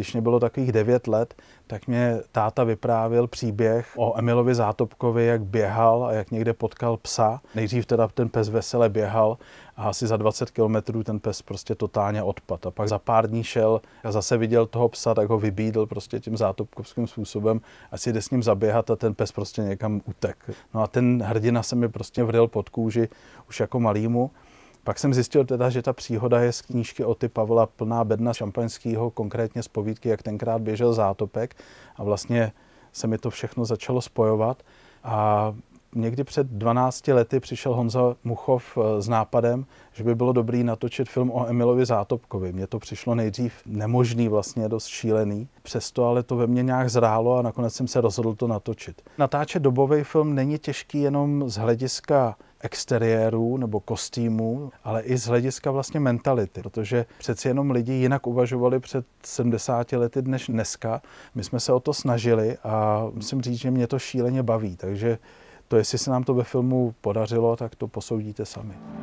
Když mě bylo takových 9 let, tak mě táta vyprávěl příběh o Emilovi Zátopkovi, jak běhal a jak někde potkal psa. Nejdřív teda ten pes vesele běhal a asi za 20 kilometrů ten pes prostě totálně odpad. A pak za pár dní šel a zase viděl toho psa, tak ho vybídl prostě tím zátopkovským způsobem, asi jde s ním zaběhat a ten pes prostě někam utek. No a ten hrdina se mi prostě vril pod kůži už jako malýmu. Pak jsem zjistil teda, že ta příhoda je z knížky ty Pavla plná bedna šampaňského, konkrétně z povídky, jak tenkrát běžel zátopek a vlastně se mi to všechno začalo spojovat a někdy před 12 lety přišel Honza Muchov eh, s nápadem, že by bylo dobrý natočit film o Emilovi Zátopkovi. Mně to přišlo nejdřív nemožný, vlastně dost šílený. Přesto ale to ve mně nějak zrálo a nakonec jsem se rozhodl to natočit. Natáčet dobový film není těžký jenom z hlediska exteriéru nebo kostýmu, ale i z hlediska vlastně mentality, protože přeci jenom lidi jinak uvažovali před 70 lety než dneska. My jsme se o to snažili a musím říct, že mě to šíleně baví, takže to, jestli se nám to ve filmu podařilo, tak to posoudíte sami.